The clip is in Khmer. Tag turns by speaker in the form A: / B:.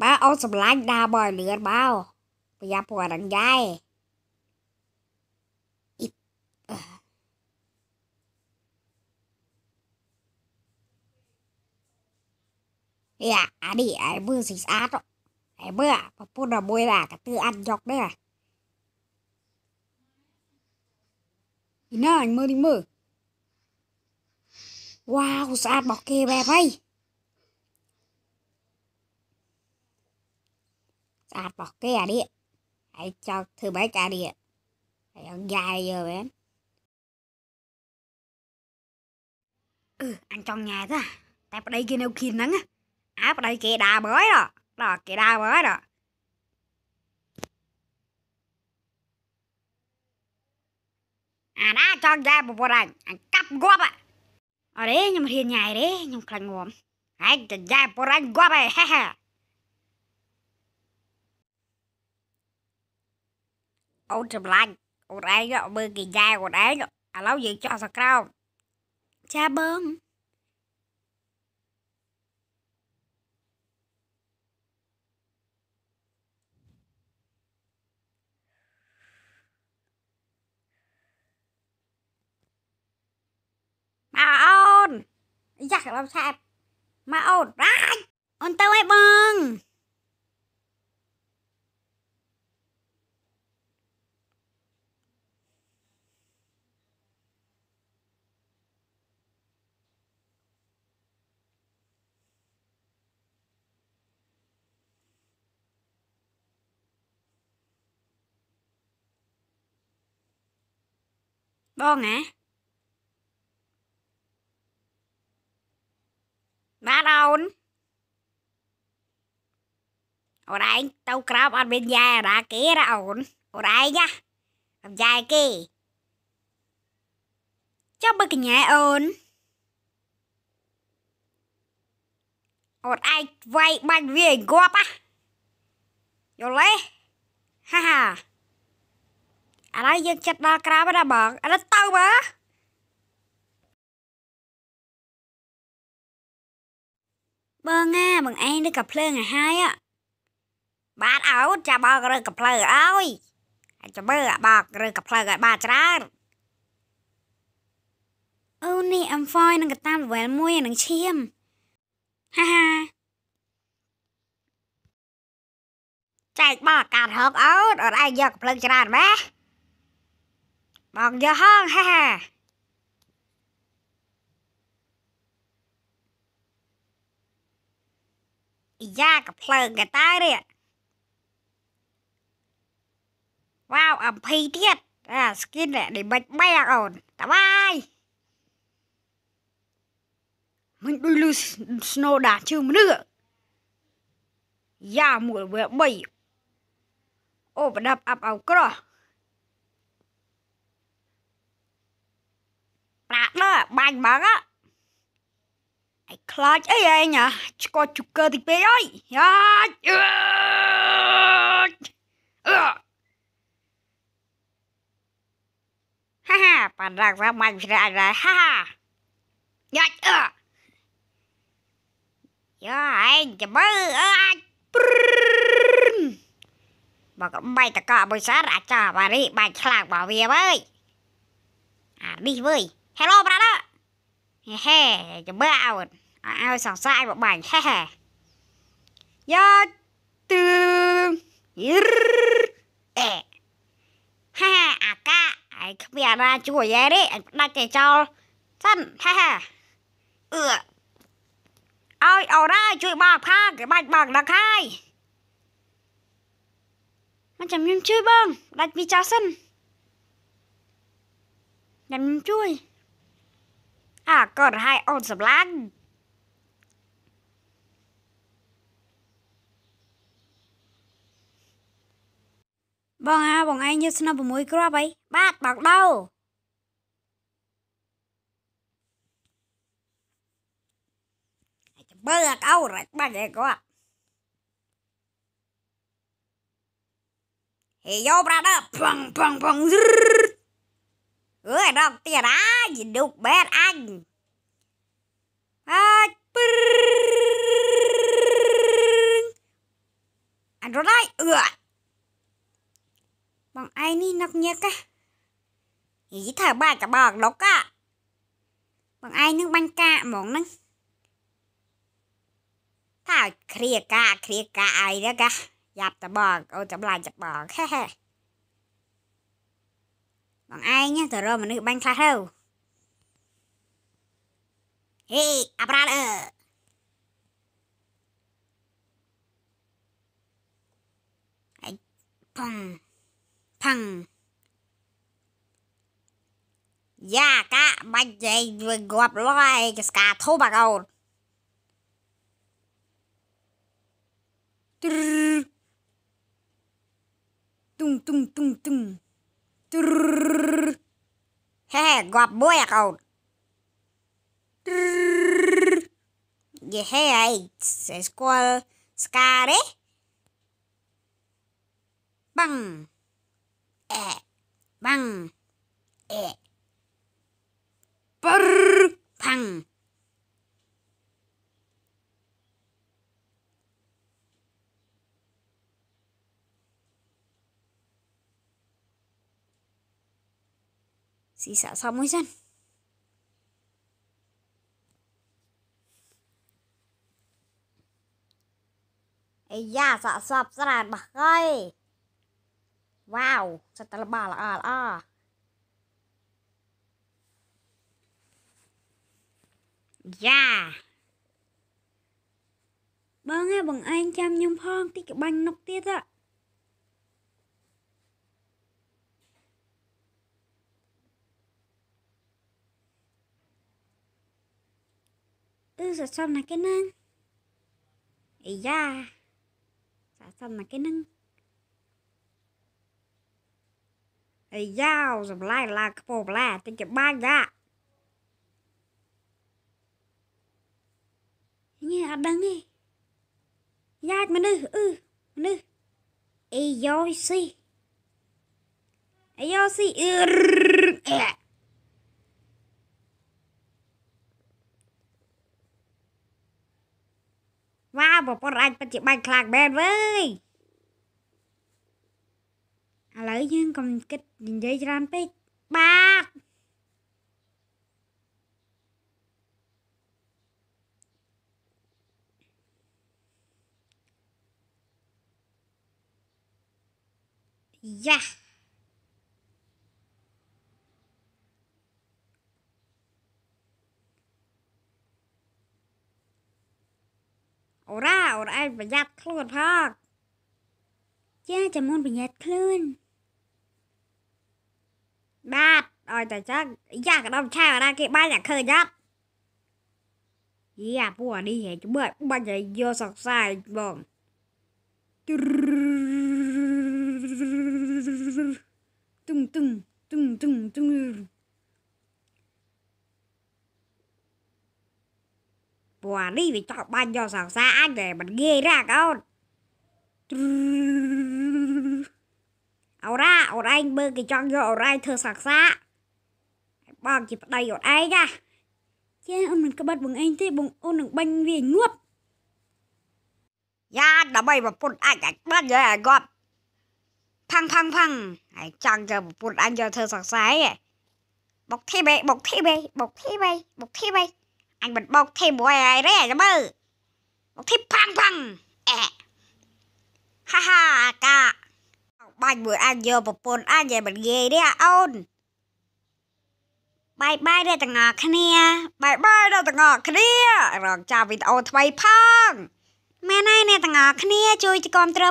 A: บ้าเอาสำลักดาบ่อยเหลือบ้าปยาปวดรังยายอิบเฮียอันนี้ไอ้เบื่อสิสอาดไอ้เบื่อพอพูดระบวยล่ะกระตืออันยกเด้ออีน่าอันมือดิมือว้าวสะอาดบอกเกแบบไอ้ស្អាតបោះគេអានេះហើយចោលធ្វើបែបការីហើយអង្យាយយើមែនអឺអញចង់ញ៉ែទេតែប្តីគេនៅឃីនហ្នឹងអើប្តី គេដើរបើយដល់គេដើរបើយដល់អាណាចង់ញ៉ែប្រពន្ធអញអញកាប់ងាប់អរេខ្ញុំរៀនញ៉ែទេខ្ញុំខ្លាញ់ងាប់ហើយចង់ញ៉ែប្រពន្ធអញងាប់ហេហេអូនចម្លាញ់អូនឯងមើលគេយ៉ែអូនឯងឥឡូវយើងចោះសក្រោមចាបងមកអូនយ៉ាក់ឡំឆែបមកអូនរាយអូនទៅហើយបងបងណាបាទអូនអូនឯងទៅក្រោបអត់មានយ៉ាណាគេណាអូន អូនឯងណាកំយ៉ាគេចាំបើកញ្ញាអូនអូនឯងវាយបាញ់វាងាប់ណាយល់ទេហាហាឥឡូវយើងចិត្តដល់ក្រោមណាបងឥឡូវទៅមើបងអាបងឯងនឹងកាភ្លើងឲ្យហើយ បាទអោចាំបងរើកាភ្លើងអើយចាំមើបងរើកាភ្លើងឲ្យបាទច្រើនអូនេះអំហ្វយនឹងកតាម level 1នឹងឈាមហាហា ចែកបងកាត់ហកអូនអត់ឯងយកកំភ្លើងច្រើនម៉េះบอกอย่าห้องฮ่าอีย่ากับเพลิงกันตายเลยว้าวอัมพีเทียดอ่าสกินเนี่ยเดี๋ยวมันไม่อ่อนตาบายมันดูลูสโนดาชื่อมันเลือกย่าหมดเว็บใบโอ้ประดับอับเอากระប្រាក់ដល់បាញ់ហ្មងអីខ្លាចអីឯងឆ្កត់ជូកើតិចពេកអើយយ៉ាច់អឺហាហាប៉ាន់រកថាបាញ់ស្រែអីដែរហាហាយ៉ាច់អឺយ៉ាឯងចាំមើលអើអាចមកបាយតកអបុយសារអាចារ្យបារីបាញ់ឆ្លាងបើវាអើយអានេះវើយ Hello brother ហេចាំមើលអោតឲ្យសង្ស័យបបាញ់ហេហេយ៉ាទឺយឺអេហាអាកាឯងគ្មានអាណាជួយឯនេះឯងផ្ដាច់តែចោលសិនហេហេអឺអើយអូរ៉ាជួយបងផាគេបាច់បងដល់ហើយមិនចាំខ្ញុំជួយបងដាច់វាចោលសិនខ្ញុំជួយអាក៏រហ័យអូនសម្លាញ់បងអាបងឯងយកស្នប់6គ្រាប់អីបាទបងដោអាចបើកអោរបាច់ឯគាត់ហេយោប្រាដឺផឹងផឹងផឹង ơi rong tiền á gì đục bét anh à, anh rồi đấy ừ bằng ai ni nọc nhạc á ý thở ba cả bọt độc á bằng ai nước banh ca mỏng nâng thảo เครียกะเครียกะไอ้แล้วกะหยับจะบอกโอ้จะปลายจะบอกแฮ่បងឯងទៅរកមនុស្សបាញ់ខ្លះទៅហេអាប់រ៉ាអឺអីផឹងផឹងយ៉ាកាបាច់យាយវាងាប់ឡើយកាស្កាធំបងអូនទុំទុំទុំទុំ Hehe, gọp bố à cậu. Yeah, it's, it's called Scare. Bang. Eh. Bang. Eh. Brrr. Bang. Siis samuin sen. Ei jää saa saap saraan bahkai. Wow, sä tällä baala aal aa. Yeah. បងឯងបងឯងចាំខ្ញុំផងតិចបាញ់នុកទៀតអា ừ sợ xong là cái nâng ý da sợ xong là cái nâng ý da rồi lại là cái bộ lại tính cái ba ra như là đừng đi Giết mà nữ, ừ, mà nữ ừ, Ê, dô, si Ê, dô, si, ừ, វ៉ាវប្រពន្ធអាចពិតជាបាច់ខ្លាំងមែនវើយឥឡូវយើងកុំគិតនិយាយច្រើនពេកបាទយ៉ាអូនឯងប្រយ័ត្នខ្លួនផងចាចាំមុនប្រយ័ត្នខ្លួនបាទអត់តែចឹងយ៉ាកដុំឆាវណាគេបាញ់តែឃើញអត់យ៉ាពួកនេះហេតុបើបាញ់តែយកសកសាយបងទុំទុំទុំទុំទុំព្រោះអានេះវាចង់បាញ់យកសង្សារអញតែមិនងាយណាកូនអូរ៉ាអូរ៉ែងមើលគេចង់យកអូរ៉ែងធ្វើសង្សារបងជាប្តីអូនឯងណាចាអូនមិនក្បត់បងឯងទេបងអូននឹងបាញ់វាងប់យ៉ាដើម្បីប្រពន្ធអាចអាចបាត់យកឲ្យគាត់ផាំងផាំងផាំងហើយចង់យកប្រពន្ធអញយកធ្វើសង្សារឯងបុកធីបេបុកធីបេបុកធីបេបុកធីបេ anh bật bọc thêm bố ai đấy ra mơ bọc thêm phăng phăng ẹ ha ha cả bánh bữa ăn giờ bọc bồn ăn giờ bật ghê đấy à ôn បាយបាយដល់ទាំងអស់គ្នាបាយបាយដល់ទាំងអស់គ្នា រងចាំវីដេអូថ្មីផងមែនហើយអ្នកទាំងអស់គ្នាជួយគាំទ្រ